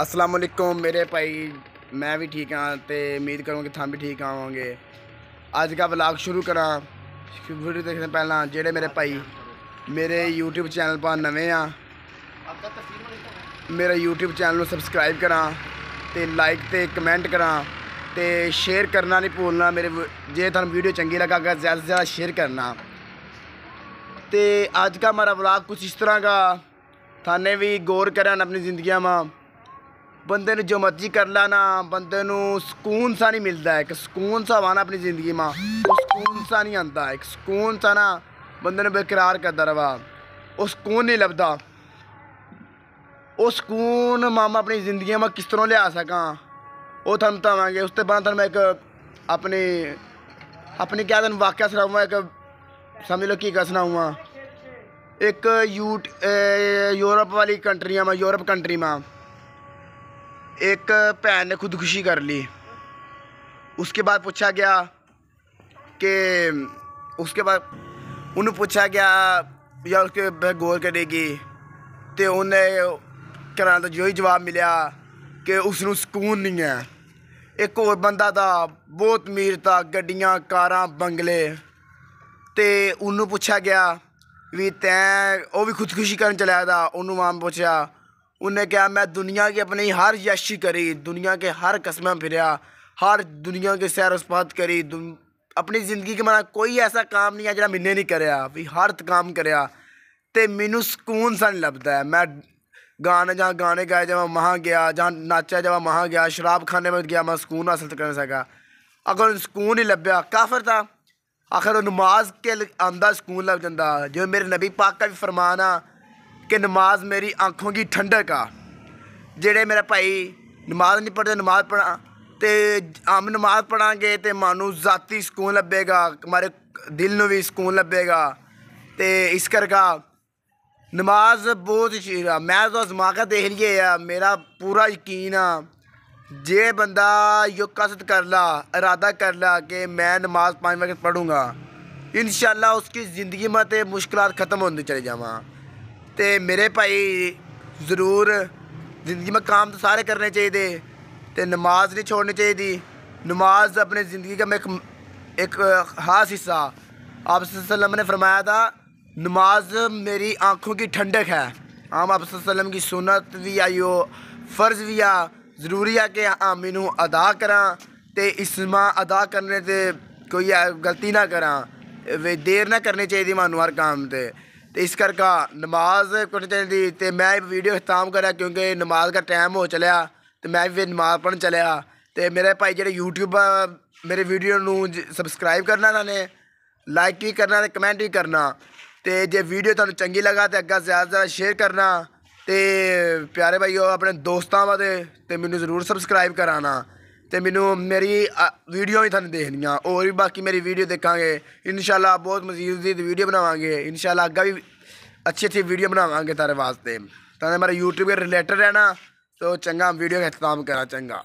असलकुम मेरे भाई मैं भी ठीक हाँ तो उम्मीद करूँ कि थम भी ठीक हाँ होंगे अज का ब्लाग शुरू करा वीडियो देखने पहला जेडे मेरे भाई मेरे यूट्यूब चैनल पर नवे आ हाँ, मेरा यूट्यूब चैनल सबसक्राइब करा तो लाइक तो कमेंट करा तो शेयर करना नहीं भूलना मेरे जे थोड़ा वीडियो चंकी लगा ज़्यादा से ज़्यादा शेयर करना तो अज का हमारा ब्लाग कुछ इस तरह का थाने भी गौर करा अपनी जिंदगी में ਬੰਦੇ ਨੂੰ ਜੋ ਮਰਜ਼ੀ ਕਰ ਲੈਣਾ ਬੰਦੇ ਨੂੰ ਸਕੂਨ ਸਾ ਨਹੀਂ ਮਿਲਦਾ ਹੈ ਕਿ ਸਕੂਨ ਸਾ ਆਣਾ ਆਪਣੀ ਜ਼ਿੰਦਗੀ ਮਾਂ ਉਹ ਸਕੂਨ ਸਾ ਨਹੀਂ ਆਂਦਾ ਇੱਕ ਸਕੂਨ ਸਾ ਨਾ ਬੰਦੇ ਨੂੰ ਬੇਕਰਾਰ ਕਰਦਾ ਰਵਾ ਉਹ ਸਕੂਨ ਨਹੀਂ ਲੱਭਦਾ ਉਹ ਸਕੂਨ ਮਾਮਾ ਆਪਣੀ ਜ਼ਿੰਦਗੀ ਮਾਂ ਕਿਸ ਤਰ੍ਹਾਂ ਲਿਆ ਸਕਾਂ ਉਹ ਤੁਹਾਨੂੰ ਤਾਵਾਂਗੇ ਉਸ ਤੇ ਬਾਅਦ ਤੁਹਾਨੂੰ ਮੈਂ ਇੱਕ ਆਪਣੇ ਆਪਣੇ ਕਿਆ ਤੁਹਾਨੂੰ ਵਾਕਿਆ ਸੁਣਾਉਂਗਾ ਇੱਕ ਸਮਝ ਲਓ ਕੀ ਕਹ ਸੁਣਾਉਂਗਾ ਇੱਕ ਯੂਟ ਯੂਰਪ ਵਾਲੀ ਕੰਟਰੀ ਆ ਮੈਂ ਯੂਰਪ ਕੰਟਰੀ ਮਾਂ एक भैन ने खुदकुशी कर ली उसके बाद पूछा गया कि उसके बाद ਉਹਨੂੰ ਪੁੱਛਿਆ ਗਿਆ ਜਾਂ ਉਸਕੇ ਬੇ ਗੌਰ ਕਰੇਗੀ ਤੇ ਉਹਨੇ ਕਰਾਂ ਦਾ ਜੋ ਹੀ ਜਵਾਬ ਮਿਲਿਆ ਕਿ ਉਸ ਨੂੰ ਸਕੂਨ ਨਹੀਂ ਹੈ ਇੱਕ ਹੋਰ ਬੰਦਾ ਦਾ ਬਹੁਤ ਅਮੀਰ ਤਾਂ ਗੱਡੀਆਂ ਕਾਰਾਂ ਬੰਗਲੇ ਤੇ ਉਹਨੂੰ ਪੁੱਛਿਆ ਗਿਆ ਵੀ ਤੈਂ ਉਹ ਵੀ ਖੁਦਕੁਸ਼ੀ ਕਰਨ ਚਲਿਆ ਦਾ ਉਹਨੂੰ ਮਾਂ ਪੁੱਛਿਆ उन्हें क्या मैं दुनिया की अपनी हर यशी करी दुनिया के हर कस्में फिरा हर दुनिया के सैर उसपात करी अपनी ज़िंदगी के मेरा कोई ऐसा काम नहीं है जो मैंने नहीं कर हर काम कर मैनू सुकून सा नहीं लगता है मैं गाने जहाँ गाने गाए जब मैं वहाँ गया जहाँ नाचा जब मैं वहाँ गया शराब खाने में गया मैं सुकून हासिल कर सका अगर सुकून ही लभ्या काफिर था आखिर नमाज के आंदा सुकून लग जाता जो मेरे नबी पाक का भी फरमान आ कि नमाज मेरी आंखों की ठंडक आ जेह्ड़े मेरे भाई नमाज नहीं पढ़ते नमाज पढ़ा तो हम नमाज पढ़ा तो मानू जाती सुकून लब्भेगा हमारे दिल में भी सुकून लब्भेगा तो इस करका नमाज बहुत ही मैं तो जमाका देख लिए मेरा पूरा यकीन आ जे बंदा यो कसत कर ला इरादा कर ला कि मैं नमाज पाँच वक्त पढ़ूँगा इन शाला उसकी ज़िंदगी में तो मुश्किल ख़त्म होने चले जावा तो मेरे भाई जरूर जिंदगी में काम तो सारे करने चाहिए तो नमाज नहीं छोड़नी चाहिए नमाज अपने ज़िंदगी का एक एक ख़ास हिस्सा आप ने फरमाया था नमाज मेरी आँखों की ठंडक है हम आप की सुनत भी आई हो फ़र्ज़ भी आ जरूरी है कि हाँ मैनू अदा करा तो इसमा अदा करने से कोई गलती ना करा देर ना करनी चाहिए मानू हर काम से ਤੇ ਇਸ ਕਰਕੇ ਨਮਾਜ਼ ਦਿਨ ਦੀ ਤੇ ਮੈਂ ਇਹ ਵੀਡੀਓ ਖਤਮ ਕਰਿਆ ਕਿਉਂਕਿ ਨਮਾਜ਼ ਦਾ ਟਾਈਮ ਹੋ ਚਲਿਆ ਤੇ ਮੈਂ ਵੀ ਨਮਾਜ਼ ਪੜਨ ਚਲਿਆ ਤੇ ਮੇਰੇ ਭਾਈ ਜਿਹੜੇ YouTube ਮੇਰੇ ਵੀਡੀਓ ਨੂੰ ਸਬਸਕ੍ਰਾਈਬ ਕਰਨਾ ਨਾ ਨੇ ਲਾਈਕ ਵੀ ਕਰਨਾ ਤੇ ਕਮੈਂਟ ਵੀ ਕਰਨਾ ਤੇ ਜੇ ਵੀਡੀਓ ਤੁਹਾਨੂੰ ਚੰਗੀ ਲੱਗਾ ਤੇ ਅੱਗਾ ਜ਼ਿਆਦਾ ਜ਼ਿਆਦਾ ਸ਼ੇਅਰ ਕਰਨਾ ਤੇ ਪਿਆਰੇ ਭਾਈਓ ਆਪਣੇ ਦੋਸਤਾਂ ਵਾਦੇ ਤੇ ਮੈਨੂੰ ਜ਼ਰੂਰ ਸਬਸਕ੍ਰਾਈਬ ਕਰਾਣਾ तो मैं मेरी वीडियो भी थानू देखनी और भी बाकी मेरी वीडियो देखा इन शाला बहुत मजीद वीडियो बनावे इन शाला अगर भी अच्छी अच्छी वीडियो बनावे तारे वास्ते मेरा यूट्यूब रिलेटेड है ना तो चंगा वीडियो का इंतजाम करा चंगा